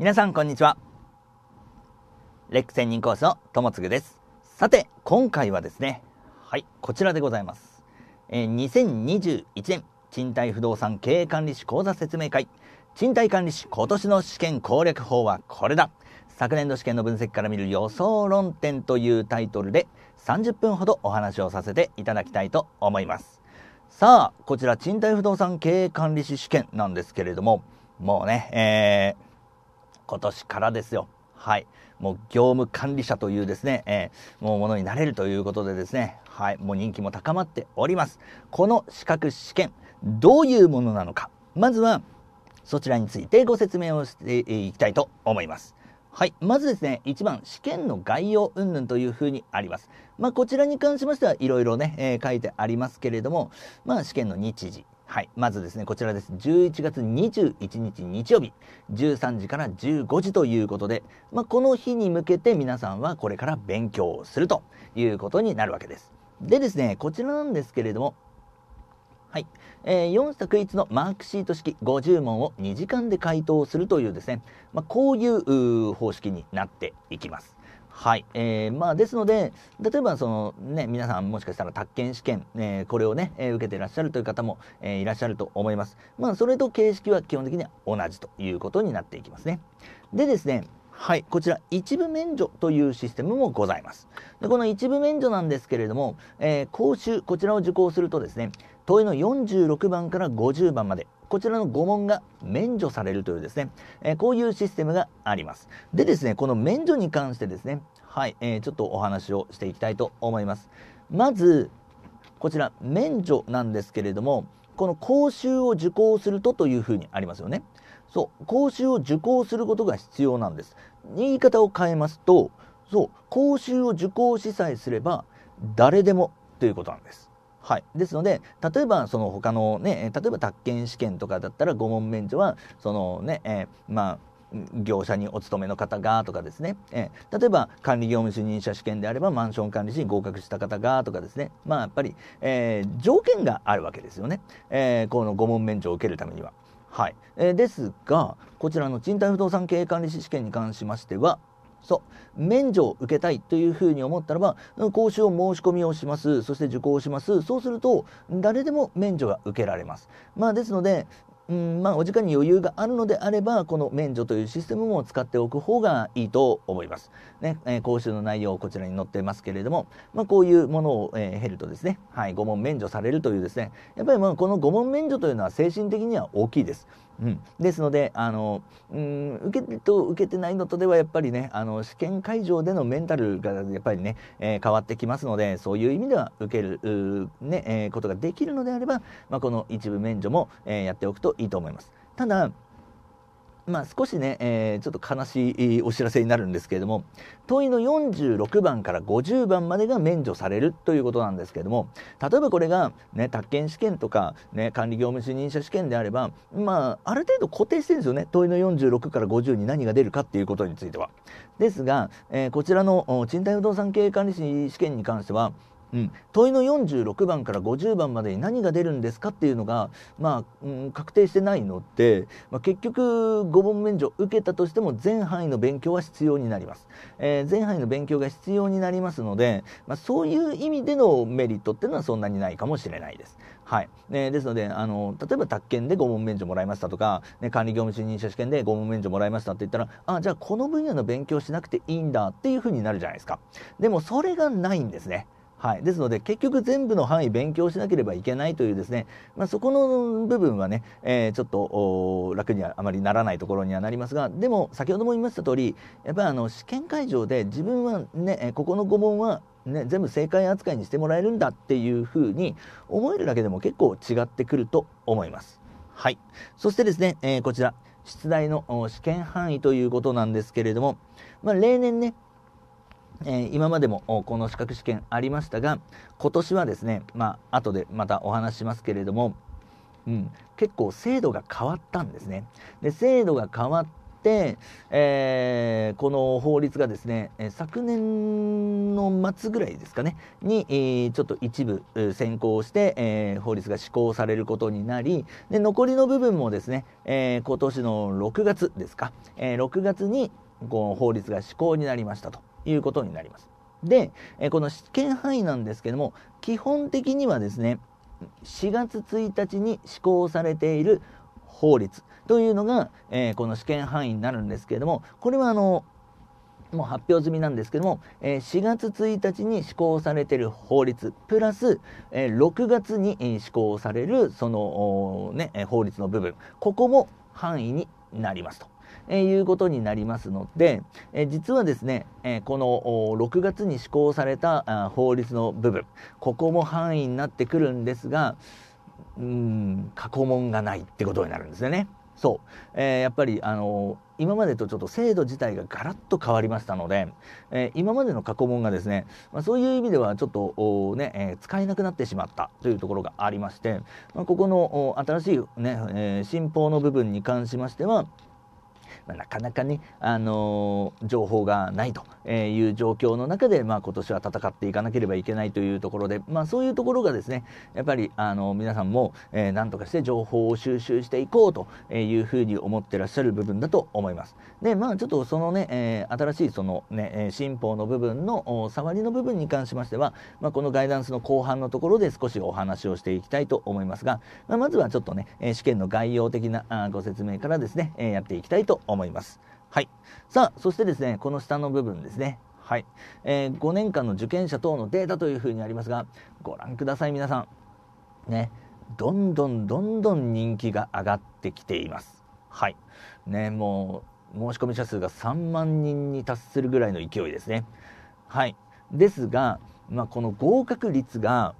皆さんこんにちは。レック専任講師の友もです。さて、今回はですね、はい、こちらでございます。えー、2021年賃貸不動産経営管理士講座説明会、賃貸管理士今年の試験攻略法はこれだ。昨年度試験の分析から見る予想論点というタイトルで30分ほどお話をさせていただきたいと思います。さあ、こちら賃貸不動産経営管理士試験なんですけれども、もうね、えー今年からですよ。はい。もう業務管理者というですね、えー、もうものになれるということでですね、はい。もう人気も高まっております。この資格試験、どういうものなのか。まずは、そちらについてご説明をしていきたいと思います。はい。まずですね、1番、試験の概要云々というふうにあります。まあ、こちらに関しましてはいろいろね、えー、書いてありますけれども、まあ、試験の日時、はい、まずですね、こちらです。11月21日日曜日、13時から15時ということで、まあ、この日に向けて皆さんはこれから勉強をするということになるわけです。でですね、こちらなんですけれども、はい、えー、4作1のマークシート式50問を2時間で回答するというですね、まあ、こういう方式になっていきます。はい。えー、まあ、ですので、例えば、その、ね、皆さんもしかしたら、宅建試験、えー、これをね、え受けていらっしゃるという方も、えー、いらっしゃると思います。まあ、それと形式は基本的には同じということになっていきますね。でですね、はい、こちら一部免除というシステムもございます。でこの一部免除なんですけれども、えー、講習こちらを受講するとですね問いの46番から50番までこちらの5問が免除されるというですね、えこういうシステムがあります。でですね、この免除に関してですね、はい、えー、ちょっとお話をしていきたいと思います。まず、こちら、免除なんですけれども、この講習を受講するとというふうにありますよね。そう、講習を受講することが必要なんです。言い方を変えますと、そう、講習を受講しさえすれば、誰でもということなんです。はい、ですので例えばその他のね例えば宅建試験とかだったら5問免除はそのね、えー、まあ業者にお勤めの方がとかですね、えー、例えば管理業務主任者試験であればマンション管理士に合格した方がとかですねまあやっぱり、えー、条件があるわけですよね、えー、この5問免除を受けるためには。はいえー、ですがこちらの賃貸不動産経営管理士試験に関しましてはそう免除を受けたいというふうに思ったらば講習を申し込みをしますそして受講しますそうすると誰でも免除が受けられますまあですのでうんまあ、お時間に余裕があるのであればこの免除というシステムも使っておく方がいいと思います。ねえー、講習の内容こちらに載ってますけれども、まあ、こういうものを、えー、経るとですね、はい、5問免除されるというですねやっぱりまあこの5問免除というのは精神的には大きいです。うん、ですのであの、うん、受けてと受けてないのとではやっぱりねあの試験会場でのメンタルがやっぱりね、えー、変わってきますのでそういう意味では受ける、ねえー、ことができるのであれば、まあ、この一部免除も、えー、やっておくといいと思います。ただまあ、少しね、えー、ちょっと悲しいお知らせになるんですけれども問いの46番から50番までが免除されるということなんですけれども例えばこれが、ね、宅建試験とか、ね、管理業務主任者試験であれば、まあ、ある程度固定してるんですよね問いの46から50に何が出るかっていうことについては。ですが、えー、こちらの賃貸不動産経営管理士試験に関してはうん、問いの46番から50番までに何が出るんですかっていうのが、まあ、うん、確定してないので、まあ、結局5問免除受けたとしても全範囲の勉強は必要になります、えー、全範囲の勉強が必要になりますので、まあ、そういう意味でのメリットっていうのはそんなにないかもしれないです。はい、えー、ですのであの例えば宅建で5問免除もらいましたとか、ね、管理業務主任者試験で5問免除もらいましたって言ったらあじゃあこの分野の勉強しなくていいんだっていうふうになるじゃないですかでもそれがないんですね。はい、ですので結局全部の範囲勉強しなければいけないというですね、まあ、そこの部分はね、えー、ちょっと楽にはあまりならないところにはなりますがでも先ほども言いました通りやっぱりあの試験会場で自分はねここの5問はね、全部正解扱いにしてもらえるんだっていうふうに思えるだけでも結構違ってくると思います。はい、そしてですね、えー、こちら出題の試験範囲ということなんですけれども、まあ、例年ねえー、今までもこの資格試験ありましたが今年はですねまあ後でまたお話しますけれども、うん、結構制度が変わったんですね。で制度が変わって、えー、この法律がですね昨年の末ぐらいですかねに、えー、ちょっと一部先行して、えー、法律が施行されることになりで残りの部分もですね、えー、今年の6月ですか、えー、6月にこの法律が施行になりましたと。いうことになります。で、えこの試験範囲なんですけども基本的にはですね4月1日に施行されている法律というのが、えこの試験範囲になるんですけれどもこれはあのもう発表済みなんですけども、え4月1日に施行されている法律プラス、え6月に施行されるその、ね、法律の部分ここも範囲になりますと。えいうことになりますので、え実はですね、えこの6月に施行された法律の部分ここも範囲になってくるんですがうん過去問がないってことになるんですよね。そう、えー、やっぱりあのー、今までとちょっと制度自体がガラッと変わりましたので、えー、今までの過去問がですね、まあ、そういう意味ではちょっとね、え使えなくなってしまったというところがありまして、まあ、ここの新しいね、え新法の部分に関しましてはまあ、なかなかね、あのー、情報がないという状況の中で、まあ、今年は戦っていかなければいけないというところで、まあ、そういうところがですねやっぱり、あのー、皆さんも、えー、何とかして情報を収集していこうというふうに思ってらっしゃる部分だと思います。でまあちょっとそのね、えー、新しいそのね新法の部分の触りの部分に関しましては、まあ、このガイダンスの後半のところで少しお話をしていきたいと思いますが、まあ、まずはちょっとね試験の概要的なご説明からですねやっていきたいと思います。はい。さあ、そしてですね、この下の部分ですね。はい。えー、5年間の受験者等のデータというふうにありますが、ご覧ください、皆さん。ね。どんどんどんどん人気が上がってきています。はい。ね、もう、申し込み者数が3万人に達するぐらいの勢いですね。はい。ですが、まあ、この合格率が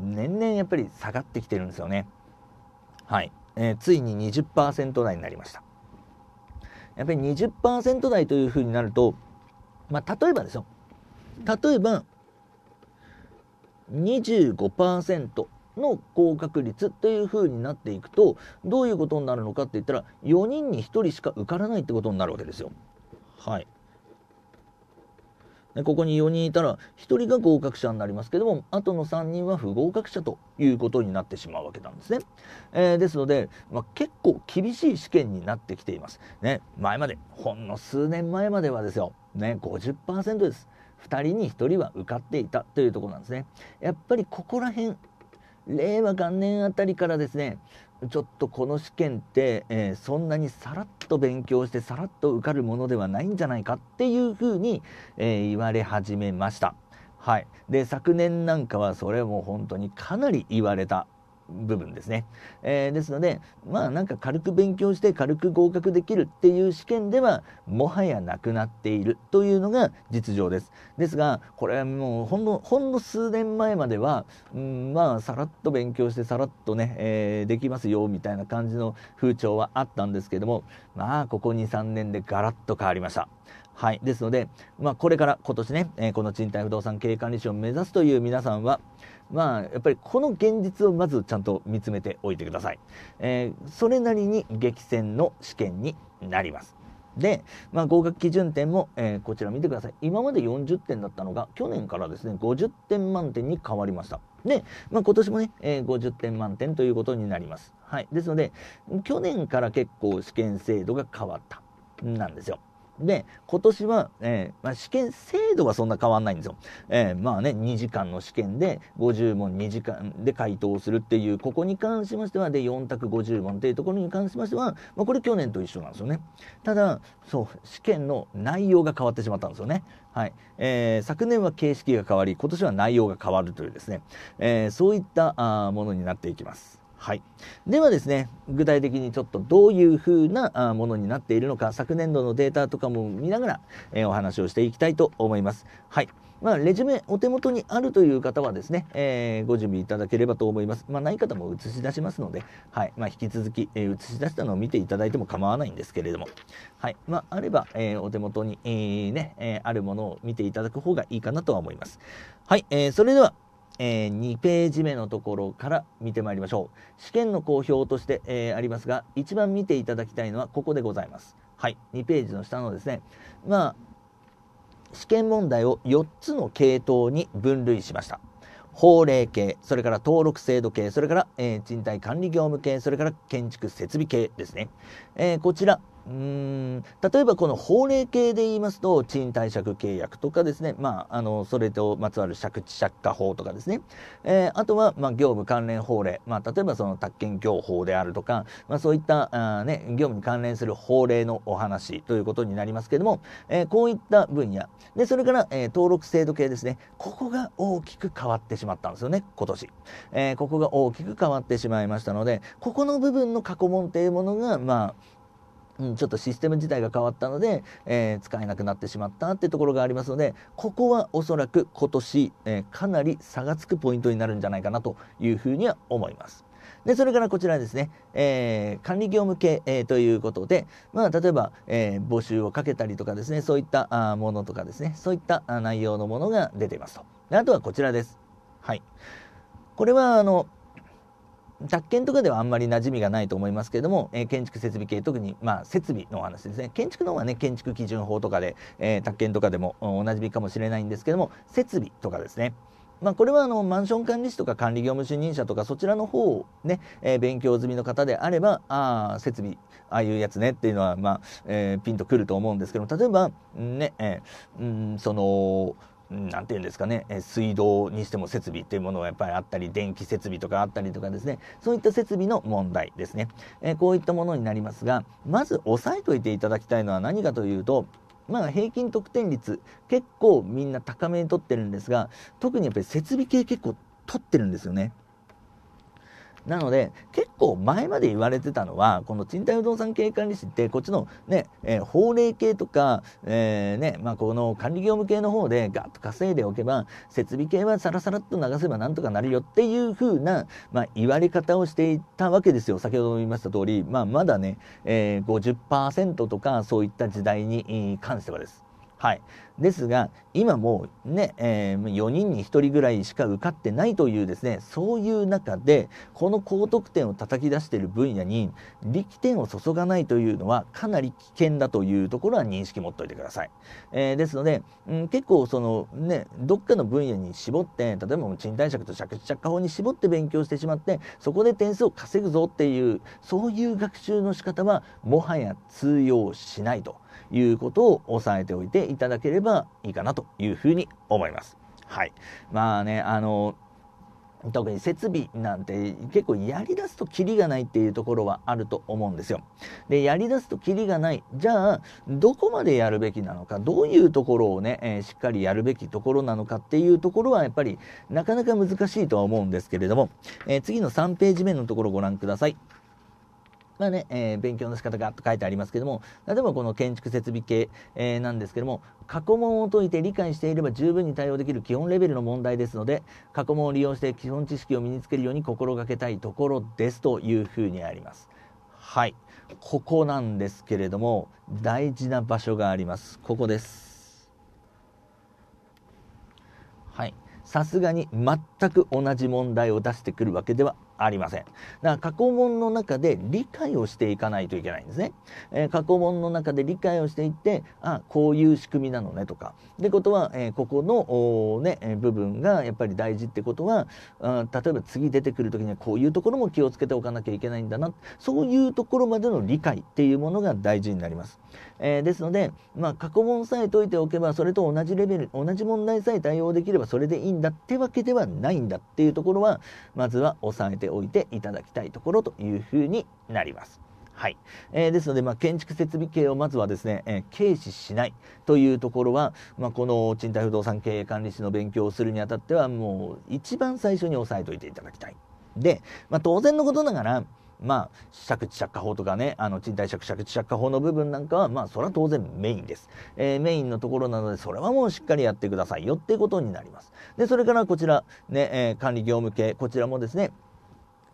年々やっぱり下がってきてるんですよね。はい。えー、ついに20%台になりました。やっぱり20%台というふうになると、まあ、例えばですよ例えば25%の合格率というふうになっていくとどういうことになるのかって言ったら4人に1人しか受からないってことになるわけですよ。はい、ここに4人いたら1人が合格者になりますけどもあとの3人は不合格者ということになってしまうわけなんですね、えー、ですので、まあ、結構厳しい試験になってきています、ね、前までほんの数年前まではですよ、ね、50%です2人に1人は受かっていたというところなんですねやっぱりここら辺令和元年あたりからですねちょっとこの試験って、えー、そんなにさらっと勉強してさらっと受かるものではないんじゃないかっていうふうに、えー、言われ始めました。はい、で昨年なんかはそれも本当にかなり言われた部分ですね、えー、ですのでまあなんか軽く勉強して軽く合格できるっていう試験ではもはやなくなっているというのが実情ですですがこれはもうほんのほんの数年前までは、うん、まあさらっと勉強してさらっとね、えー、できますよみたいな感じの風潮はあったんですけどもまあここ23年でガラッと変わりましたはい。ですので、まあ、これから今年ね、えー、この賃貸不動産経営管理士を目指すという皆さんは、まあ、やっぱりこの現実をまずちゃんと見つめておいてください。えー、それなりに激戦の試験になります。で、まあ、合格基準点も、えー、こちら見てください。今まで40点だったのが、去年からですね、50点満点に変わりました。で、まあ、今年もね、えー、50点満点ということになります。はい。ですので、去年から結構試験制度が変わった、なんですよ。で、今年は、えー、まあ、試験制度はそんな変わんないんですよ。えー、まあね、2時間の試験で50問2時間で回答するっていう、ここに関しましては、で、4択50問っていうところに関しましては、まあ、これ去年と一緒なんですよね。ただ、そう、試験の内容が変わってしまったんですよね。はい。えー、昨年は形式が変わり、今年は内容が変わるというですね、えそういったあものになっていきます。はい、ではですね具体的にちょっとどういうふうなものになっているのか昨年度のデータとかも見ながら、えお話をしていきたいと思います。はいまあ、レジュメお手元にあるという方はですね、えー、ご準備いただければと思います。まあ、ない方も映し出しますので、はいまあ、引き続き、えー、映し出したのを見ていただいても構わないんですけれども、はいまあ、あれば、えー、お手元に、えーねえー、あるものを見ていただく方がいいかなとは思います。はい、えー、それではえー、2ページ目のところから見てまいりましょう。試験の公表として、えー、ありますが、一番見ていただきたいのはここでございます。はい、2ページの下のですね、まあ、試験問題を4つの系統に分類しました。法令系、それから登録制度系、それから、えー、賃貸管理業務系、それから建築設備系ですね。えこちら、うん例えばこの法令系で言いますと賃貸借契約とかですね、まあ、あのそれとまつわる借地借家法とかですね、えー、あとは、まあ、業務関連法令、まあ、例えばその宅建業法であるとか、まあ、そういったあ、ね、業務に関連する法令のお話ということになりますけども、えー、こういった分野でそれから、えー、登録制度系ですねここが大きく変わってしまったんですよね今年、えここが大きく変わってしまいましたのでここの部分の過去問というものがまあうん、ちょっとシステム自体が変わったので、えー、使えなくなってしまったっていうところがありますのでここはおそらく今年、えー、かなり差がつくポイントになるんじゃないかなというふうには思います。でそれからこちらですね、えー、管理業務系、えー、ということで、まあ、例えば、えー、募集をかけたりとかですねそういったあものとかですねそういった内容のものが出ていますとであとはこちらですはいこれはあの宅建とかではあんまり馴染みがないと思いますけれども、えー、建築設備系特に、まあ、設備のお話ですね建築の方はね建築基準法とかで、えー、宅建とかでもお馴染みかもしれないんですけども設備とかですねまあ、これはあのマンション管理士とか管理業務主任者とかそちらの方をね、えー、勉強済みの方であればああ設備ああいうやつねっていうのは、まあえー、ピンとくると思うんですけど例えば、ねえー、うんその何て言うんですかね水道にしても設備っていうものがやっぱりあったり電気設備とかあったりとかですねそういった設備の問題ですね、えこういったものになりますがまず押さえといていただきたいのは何かというとまあ、平均得点率結構みんな高めに取ってるんですが特にやっぱり設備系結構取ってるんですよね。なので結構前まで言われてたのはこの賃貸不動産経営管理士ってこっちのね、えー、法令系とか、えー、ねまあ、この管理業務系の方でガッと稼いでおけば設備系はサラサラっと流せばなんとかなるよっていう風な、まあ、言われ方をしていたわけですよ先ほども言いました通り、まあ、まだね、えー、50%とかそういった時代に関してはです。はい、ですが今もうね、えー、4人に1人ぐらいしか受かってないというですねそういう中でこの高得点を叩き出している分野に力点を注がないというのはかなり危険だというところは認識持っておいてください。えー、ですので、うん、結構そのねどっかの分野に絞って例えば賃貸借と借地着家法に絞って勉強してしまってそこで点数を稼ぐぞっていうそういう学習の仕方はもはや通用しないと。いうことを押さえておいていただければいいかなというふうに思います。はい。まあね、あの、特に設備なんて結構やりだすとキリがないっていうところはあると思うんですよ。で、やりだすとキリがない。じゃあ、どこまでやるべきなのか、どういうところをね、えー、しっかりやるべきところなのかっていうところはやっぱりなかなか難しいとは思うんですけれども、えー、次の3ページ目のところご覧ください。まあね、えー、勉強の仕方がと書いてありますけども、例えばこの建築設備系、えー、なんですけども、過去問を解いて理解していれば十分に対応できる基本レベルの問題ですので、過去問を利用して基本知識を身につけるように心がけたいところですというふうにあります。はい。ここなんですけれども、大事な場所があります。ここです。はい。さすがに全く同じ問題を出してくるわけではありません。だから過去問の中で理解をしていかないといけないんですね。えー、過去問の中で理解をしていって、あ、こういう仕組みなのねとか。ってことは、えー、ここの、ね、部分がやっぱり大事ってことは、あ例えば次出てくる時にはこういうところも気をつけておかなきゃいけないんだな。そういうところまでの理解っていうものが大事になります。えー、ですので、まあ、過去問さえ解いておけば、それと同じレベル、同じ問題さえ対応できればそれでいいんだってわけではないんだっていうところは、まずは押さえてておいていただきたいところというふうになります。はい。えー、ですので、まあ、建築設備系をまずはですね、えー、軽視しないというところは、まあ、この賃貸不動産経営管理士の勉強をするにあたっては、もう一番最初に押さえておいていただきたい。で、まあ、当然のことながら、まあ、借地借家法とかね、あの、賃貸借借地借家法の部分なんかは、まあ、それは当然メインです。えー、メインのところなので、それはもうしっかりやってくださいよっていうことになります。で、それからこちら、ね、えー、管理業務系、こちらもですね、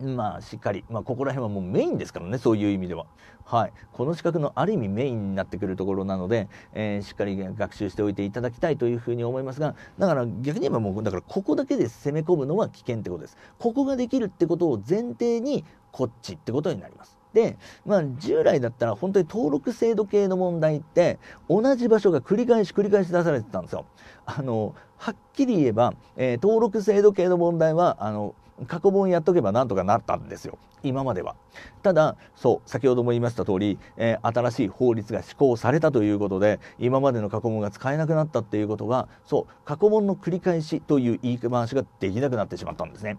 まあ、しっかり、まあ、ここら辺はもうメインですからね、そういう意味では。はい。この資格のある意味メインになってくるところなので、えー、しっかり学習しておいていただきたいというふうに思いますが、だから逆に言えばもう、だからここだけで攻め込むのは危険ってことです。ここができるってことを前提に、こっちってことになります。で、まあ、従来だったら本当に登録制度系の問題って同じ場所が繰り返し繰り返し出されてたんですよ。あのはっきり言えば、えー、登録制度系の問題はあの過去問やっとけばなんとかなったんですよ今まではただそう先ほども言いました通り、えー、新しい法律が施行されたということで今までの過去問が使えなくなったっていうことがそう過去問の繰り返しという言い回しができなくなってしまったんですね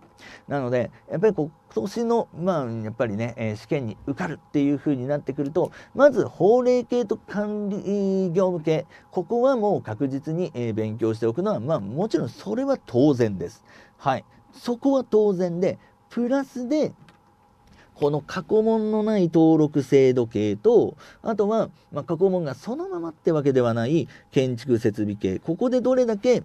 なのでやっぱり今年のまあやっぱりね、えー、試験に受かるっていうふうになってくるとまず法令系と管理業務系ここはもう確実に、えー、勉強しておくのはまあもちろんそれは当然ですはいそこは当然で、プラスで、この過去問のない登録制度系と、あとは、まあ、過去問がそのままってわけではない建築設備系、ここでどれだけ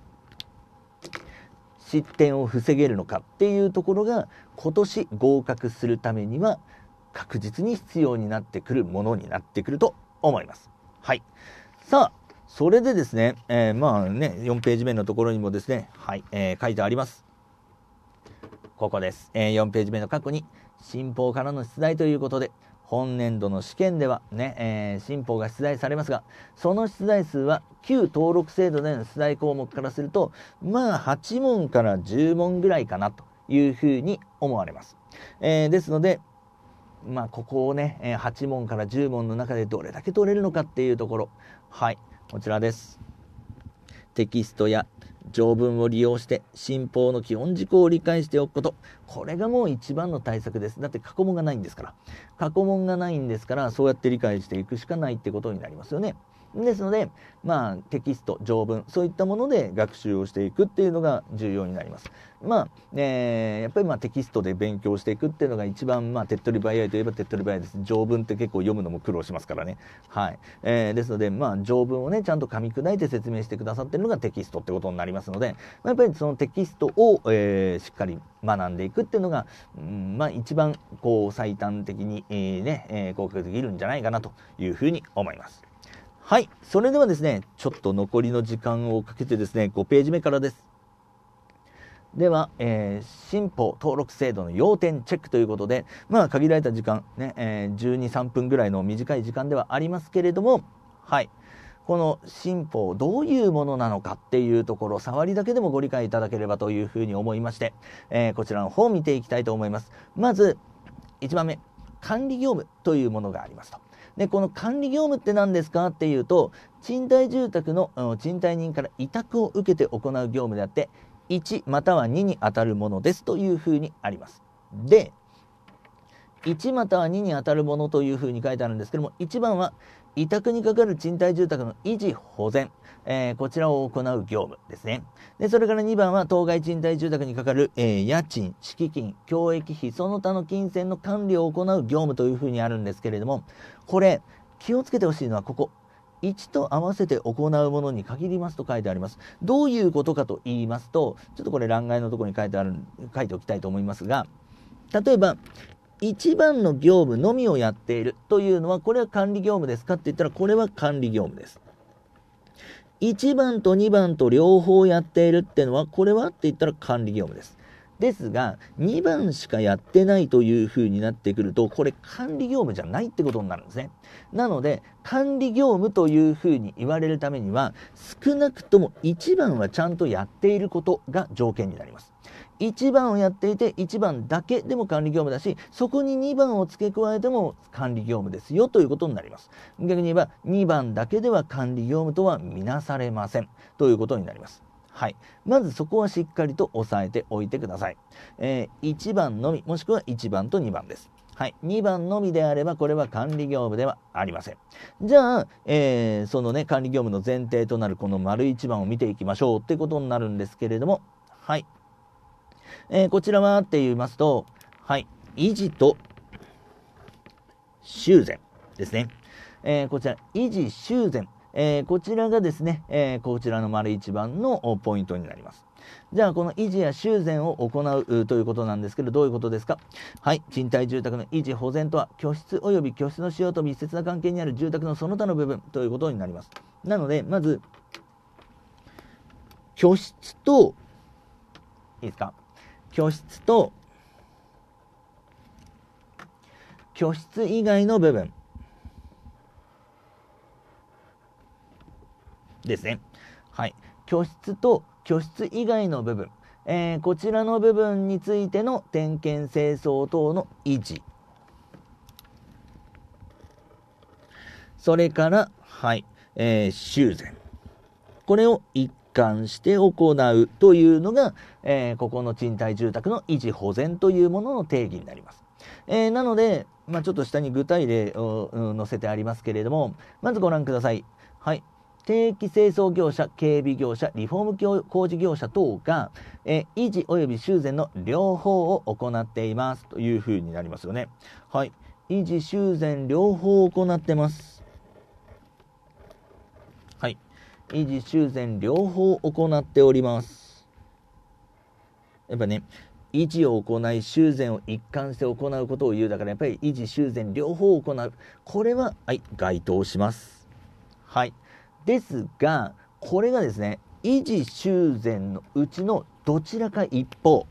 失点を防げるのかっていうところが、今年合格するためには確実に必要になってくるものになってくると思います。はい。さあ、それでですね、えー、まあね、4ページ目のところにもですね、はい、えー、書いてあります。ここです。え4ページ目の過去に、新法からの出題ということで、本年度の試験ではね、えー、新法が出題されますが、その出題数は旧登録制度での出題項目からすると、まあ8問から10問ぐらいかなというふうに思われます。えー、ですので、まあここをね、え8問から10問の中でどれだけ取れるのかっていうところ。はい、こちらです。テキストや条文を利用して新法の基本事項を理解しておくことこれがもう一番の対策ですだって過去問がないんですから過去問がないんですからそうやって理解していくしかないってことになりますよねですので、まあ、テキスト、条文、そういったもので学習をしていくっていうのが重要になります。まあ、えー、やっぱりまあテキストで勉強していくっていうのが一番、まあ、手っ取り早いといえば手っ取り早いです。条文って結構読むのも苦労しますからね。はい。えー、ですので、まあ、条文をね、ちゃんと噛み砕いて説明してくださってるのがテキストってことになりますので、まあ、やっぱりそのテキストを、えー、しっかり学んでいくっていうのが、うん、まあ、一番、こう、最短的に、えー、ね、えー、効果ができるんじゃないかなというふうに思います。はい。それではですね、ちょっと残りの時間をかけてですね、5ページ目からです。では、えー、新法登録制度の要点チェックということで、まあ、限られた時間ね、えー、12、3分ぐらいの短い時間ではありますけれども、はい。この新法どういうものなのかっていうところ、触りだけでもご理解いただければというふうに思いまして、えー、こちらの方を見ていきたいと思います。まず、1番目、管理業務というものがありますと。で、この管理業務って何ですかっていうと、賃貸住宅の賃貸人から委託を受けて行う業務であって、1または2に当たるものですというふうにあります。で、1または2に当たるものというふうに書いてあるんですけども、1番は委託にかかる賃貸住宅の維持保全、えー、こちらを行う業務ですね。で、それから2番は当該賃貸住宅にかかる、えー、家賃、敷金、共益費、その他の金銭の管理を行う業務というふうにあるんですけれども、これ、気をつけてほしいのはここ。1と合わせて行うものに限りますと書いてあります。どういうことかと言いますと、ちょっとこれ欄外のところに書いてある、書いておきたいと思いますが、例えば、一番の業務のみをやっているというのは、これは管理業務ですかって言ったら、これは管理業務です。一番と二番と両方やっているっていうのは、これはって言ったら管理業務です。ですが、2番しかやってないという風になってくると、これ管理業務じゃないってことになるんですね。なので、管理業務という風に言われるためには、少なくとも1番はちゃんとやっていることが条件になります。1番をやっていて1番だけでも管理業務だしそこに2番を付け加えても管理業務ですよということになります逆に言えば2番だけでは管理業務とは見なされませんということになりますはい。まずそこはしっかりと押さえておいてください。えー、1番のみ、もしくは1番と2番です。はい。2番のみであれば、これは管理業務ではありません。じゃあ、えー、そのね、管理業務の前提となるこの丸1番を見ていきましょうってことになるんですけれども、はい。えー、こちらはって言いますと、はい。維持と修繕ですね。えー、こちら、維持修繕えー、こちらがですね、えー、こちらの丸一番のポイントになります。じゃあ、この維持や修繕を行うということなんですけど、どういうことですかはい。賃貸住宅の維持保全とは、居室及び居室の使用と密接な関係にある住宅のその他の部分ということになります。なので、まず、居室と、いいですか居室と、居室以外の部分。ですね。はい。居室と居室以外の部分、えー、こちらの部分についての点検清掃等の維持。それから、はい、えー、修繕。これを一貫して行うというのが、えー、ここの賃貸住宅の維持保全というものの定義になります。えー、なので、まあ、ちょっと下に具体例を載せてありますけれども、まずご覧ください。はい。定期清掃業者、警備業者、リフォーム工事業者等が、え維持及び修繕の両方を行っていますというふうになりますよね。はい。維持修繕両方行ってます。はい。維持修繕両方行っております。やっぱね、維持を行い修繕を一貫して行うことを言うだからやっぱり維持修繕両方行うこれは、はい、該当しますはいですが、これがですね、維持修繕のうちのどちらか一方。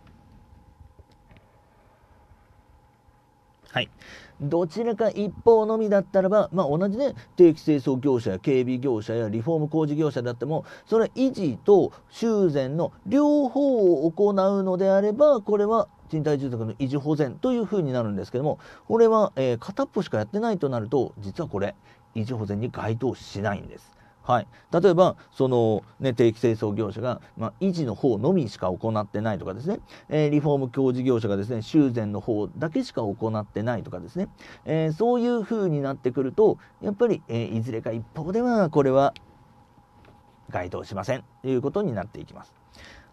はい。どちらか一方のみだったらば、まあ、同じね、定期清掃業者や警備業者やリフォーム工事業者だっても、それは維持と修繕の両方を行うのであれば、これは賃貸住宅の維持保全というふうになるんですけども、これは、えー、片っぽしかやってないとなると、実はこれ、維持保全に該当しないんです。はい、例えばその、ね、定期清掃業者が、まあ、維持の方のみしか行ってないとかですね、えー、リフォーム工事業者がですね修繕の方だけしか行ってないとかですね、えー、そういう風になってくるとやっぱり、えー、いずれか一方ではこれは該当しませんということになっていきます。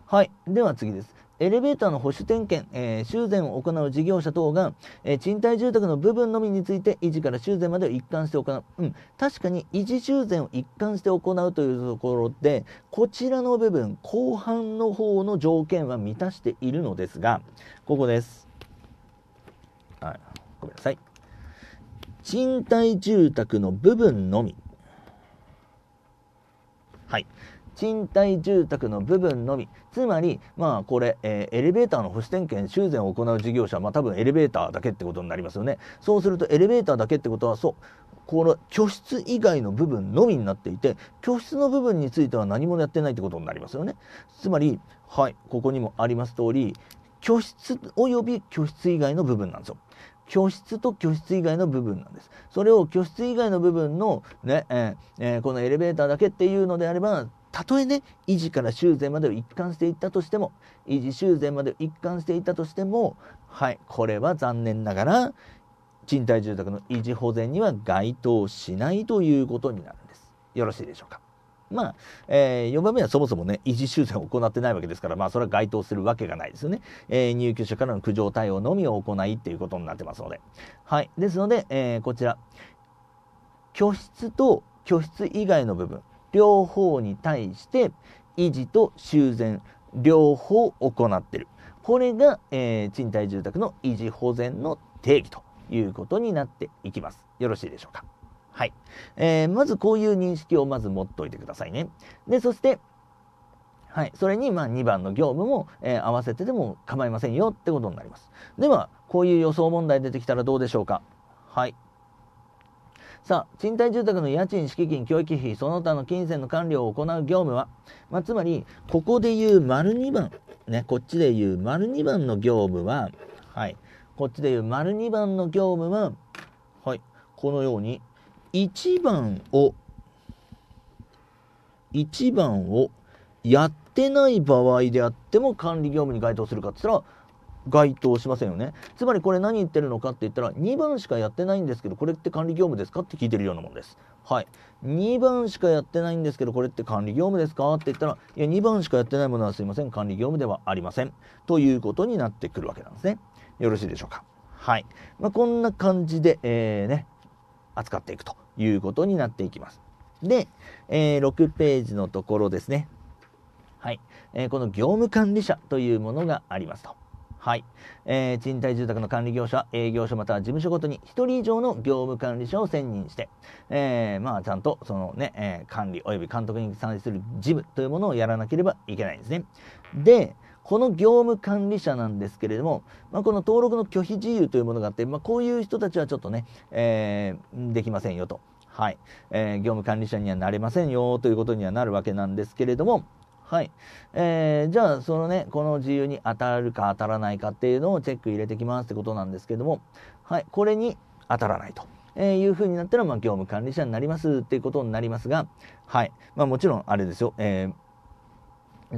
はい、では次です。エレベーターの保守点検、えー、修繕を行う事業者等が、えー、賃貸住宅の部分のみについて維持から修繕までを一貫して行う、うん、確かに維持修繕を一貫して行うというところでこちらの部分後半の方の条件は満たしているのですがここです、はい、ごめんなさい賃貸住宅の部分のみ賃貸住宅の部分のみつまりまあこれ、えー、エレベーターの保守点検修繕を行う事業者まあ多分エレベーターだけってことになりますよねそうするとエレベーターだけってことはそうこの居室以外の部分のみになっていて居室の部分については何もやってないってことになりますよねつまりはいここにもあります通り居室及び居室以外の部分なんですよ居室と居室以外の部分なんです。それを居室以外の部分のね、えーえー、このエレベーターだけっていうのであれば、たとえね維持から修繕までを一貫していったとしても維持修繕までを一貫していたとしてもはいこれは残念ながら賃貸住宅の維持保全には該当しないということになるんです。よろしいでしょうか。まあ、えー、4番目はそもそもね、維持修繕を行ってないわけですから、まあ、それは該当するわけがないですよね。えー、入居者からの苦情対応のみを行いっていうことになってますので。はい。ですので、えー、こちら、居室と居室以外の部分、両方に対して維持と修繕両方行ってるこれが、えー、賃貸住宅の維持保全の定義ということになっていきますよろしいでしょうかはい、えー、まずこういう認識をまず持っておいてくださいねでそしてはい、それにま2番の業務も、えー、合わせてでも構いませんよってことになりますではこういう予想問題出てきたらどうでしょうかはいさあ、賃貸住宅の家賃、敷金、教育費、その他の金銭の管理を行う業務は、まあ、つまり、ここで言う丸2番、ね、こっちで言う丸2番の業務は、はい、こっちで言う丸2番の業務は、はい、このように、1番を、1番をやってない場合であっても管理業務に該当するかって言ったら、該当しませんよねつまりこれ何言ってるのかって言ったら2番しかやってないんですけどこれって管理業務ですかって聞いてるようなもんですはい2番しかやってないんですけどこれって管理業務ですかって言ったらいや2番しかやってないものはすいません管理業務ではありませんということになってくるわけなんですねよろしいでしょうかはい、まあ、こんな感じで、えー、ね扱っていくということになっていきますで、えー、6ページのところですねはい、えー、この業務管理者というものがありますとはい。えー、賃貸住宅の管理業者、営業所または事務所ごとに1人以上の業務管理者を選任して、えー、まあ、ちゃんとそのね、えー、管理及び監督に参する事務というものをやらなければいけないんですね。で、この業務管理者なんですけれども、まあ、この登録の拒否自由というものがあって、まあ、こういう人たちはちょっとね、えー、できませんよと。はい、えー、業務管理者にはなれませんよということにはなるわけなんですけれども、はい。えー、じゃあ、そのね、この自由に当たるか当たらないかっていうのをチェック入れてきますってことなんですけども、はい。これに当たらないと。えー、いうふうになったら、まあ、業務管理者になりますっていうことになりますが、はい。まあ、もちろん、あれですよ。えー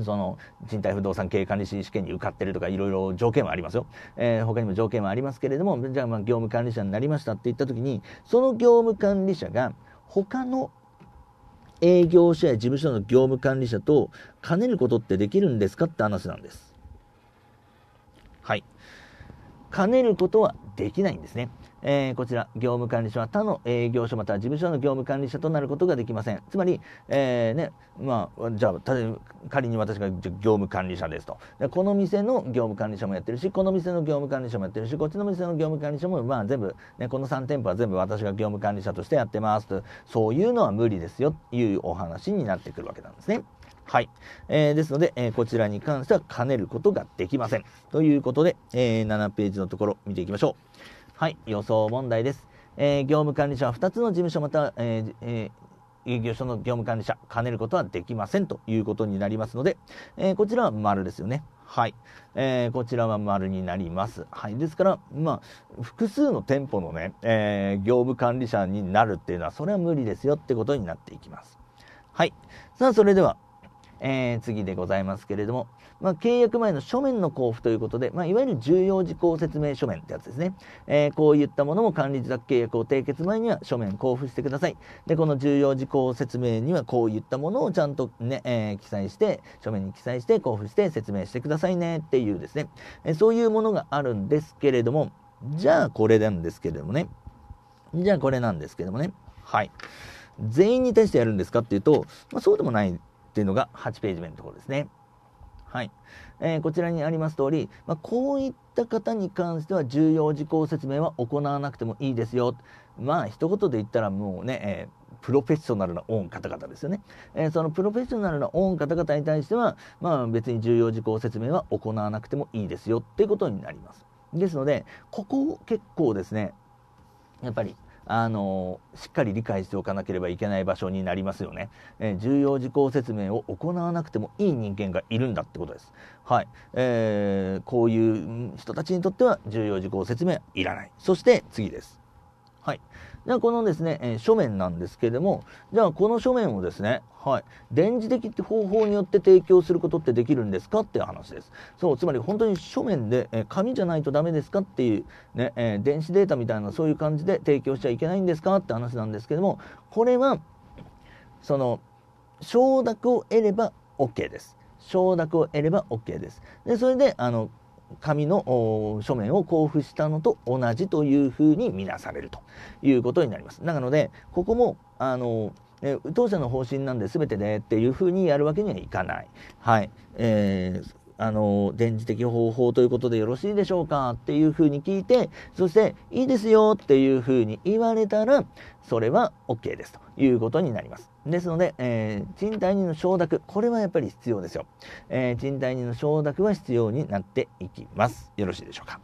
その賃貸不動産経営管理士試験に受かってるとかいろいろ条件はありますよ、えー、他にも条件はありますけれどもじゃあまあ業務管理者になりましたって言った時にその業務管理者が他の営業所や事務所の業務管理者と兼ねることってできるんですかって話なんです。はい。兼ねることはできないんですね。えー、こちら、業務管理者は他の営業所または事務所の業務管理者となることができません。つまり、えー、ね、まあ、じゃあ、仮に私が業務管理者ですと。この店の業務管理者もやってるし、この店の業務管理者もやってるし、こっちの店の業務管理者も、まあ全部、ね、この3店舗は全部私が業務管理者としてやってますと、そういうのは無理ですよ、というお話になってくるわけなんですね。はい。えー、ですので、えー、こちらに関しては兼ねることができません。ということで、えー、7ページのところ見ていきましょう。はい、予想問題です。えー、業務管理者は2つの事務所または、えーえー、業所の業務管理者、兼ねることはできませんということになりますので、えー、こちらは丸ですよね。はい。えー、こちらは丸になります。はい。ですから、まあ、複数の店舗のね、えー、業務管理者になるっていうのは、それは無理ですよってことになっていきます。はい。さあ、それでは、えー、次でございますけれども、まあ、契約前の書面の交付ということで、まあ、いわゆる重要事項説明書面ってやつですね、えー、こういったものも管理自宅契約を締結前には書面交付してくださいでこの重要事項説明にはこういったものをちゃんとね、えー、記載して書面に記載して交付して説明してくださいねっていうですね、えそういうものがあるんですけれどもじゃあこれなんですけれどもねじゃあこれなんですけどもねはい全員に対してやるんですかっていうと、まあ、そうでもないっていうのが8ページ目のところですね。はい。えー、こちらにあります通り、まあ、こういった方に関しては重要事項説明は行わなくてもいいですよ。まあ、一言で言ったらもうね、えープロフェッショナルなオン方々ですよね、えー、そのプロフェッショナルなオン方々に対しては、まあ、別に重要事項説明は行わなくてもいいですよっていうことになりますですのでここを結構ですねやっぱりあのしっかり理解しておかなければいけない場所になりますよね、えー、重要事項説明を行わなくてもいい人間がいるんだってことです。はい、えー、こういう人たちにとっては重要事項説明いらない。そして次です。はい。じゃあこのですね、えー、書面なんですけれども、じゃあこの書面をですね、はい、電磁的って方法によって提供することってできるんですかっていう話です。そう、つまり本当に書面で、えー、紙じゃないとダメですかっていうね、えー、電子データみたいなそういう感じで提供しちゃいけないんですかって話なんですけども、これは、その、承諾を得れば OK です。承諾を得れば OK です。で、それで、あの、紙の書面を交付したのと同じというふうに見なされるということになります。なのでここもあの当社の方針なんで全てでっていうふうにやるわけにはいかない。はいえーあの、電磁的方法ということでよろしいでしょうかっていうふうに聞いて、そして、いいですよっていうふうに言われたら、それは OK ですということになります。ですので、えー、賃貸人の承諾、これはやっぱり必要ですよ。えー、賃貸人の承諾は必要になっていきます。よろしいでしょうか。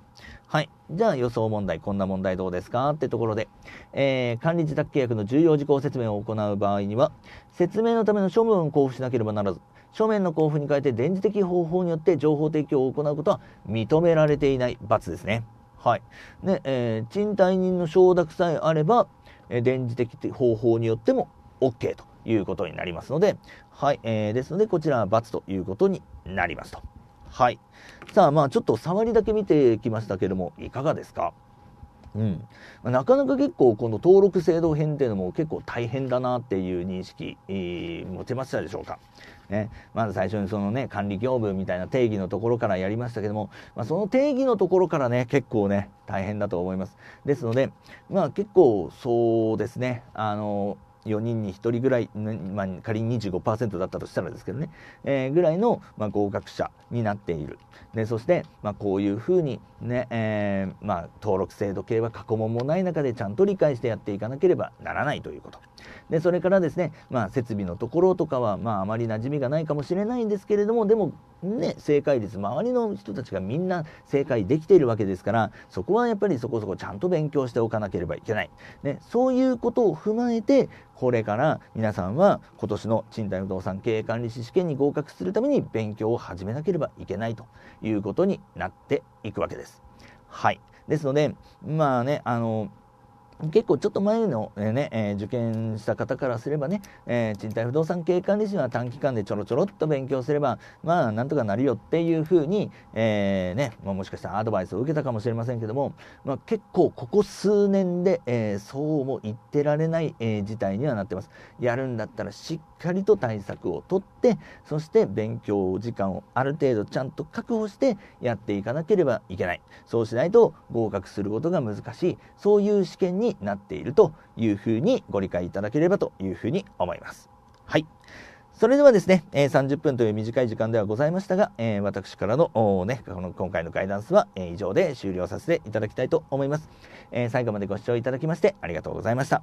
はい。じゃあ予想問題、こんな問題どうですかってところで、えー、管理自宅契約の重要事項説明を行う場合には、説明のための処分を交付しなければならず、書面の交付に変えて電磁的方法によって情報提供を行うことは認められていない罰ですね。はい。ね、えー、賃貸人の承諾さえあれば、えー、電磁的方法によっても OK ということになりますので、はい。えー、ですので、こちらは罰ということになりますと。はい。さあ、まあちょっと触りだけ見てきましたけども、いかがですかうん、なかなか結構この登録制度編っていうのも結構大変だなっていう認識、えー、持てましたでしょうかね、まず最初にそのね、管理業務みたいな定義のところからやりましたけども、まあ、その定義のところからね、結構ね、大変だと思います。ですので、まあ結構そうですね、あの、4人に1人ぐらい、まあ、仮に25%だったとしたらですけどね、えー、ぐらいの、まあ、合格者になっているでそして、まあ、こういうふうにね、えー、まあ、登録制度系は過去問もない中でちゃんと理解してやっていかなければならないということ。でそれからですね、まあ、設備のところとかは、まあ、あまり馴染みがないかもしれないんですけれどもでもね正解率周りの人たちがみんな正解できているわけですからそこはやっぱりそこそこちゃんと勉強しておかなければいけない、ね、そういうことを踏まえてこれから皆さんは今年の賃貸不動産経営管理士試験に合格するために勉強を始めなければいけないということになっていくわけです。はいですのでまあねあの結構ちょっと前の、えー、ねえー、受験した方からすればね、えー、賃貸不動産経営管理士は短期間でちょろちょろっと勉強すればまあなんとかなるよっていうふうに、えーねまあ、もしかしたらアドバイスを受けたかもしれませんけども、まあ、結構ここ数年で、えー、そうも言ってられない、えー、事態にはなってます。やるんだったらしっかりと対策をとってそして勉強時間をある程度ちゃんと確保してやっていかなければいけないそうしないと合格することが難しいそういう試験にになっているというふうにご理解いただければというふうに思います。はい。それではですね、え30分という短い時間ではございましたが、え私からのね、この今回のガイダンスは、え以上で終了させていただきたいと思います、え最後までご視聴いただきましてありがとうございました。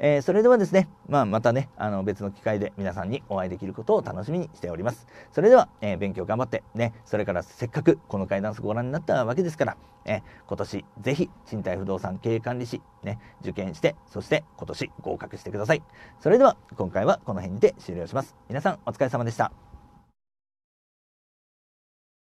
えそれではですね、まあ、またね、あの別の機会で皆さんにお会いできることを楽しみにしております。それでは、え勉強頑張って、ね、それからせっかくこのガイダンスご覧になったわけですから、え今年ぜひ賃貸不動産経営管理士ね、受験して、そして今年合格してください。それでは今回はこの辺にて終了します。皆さんお疲れ様でした。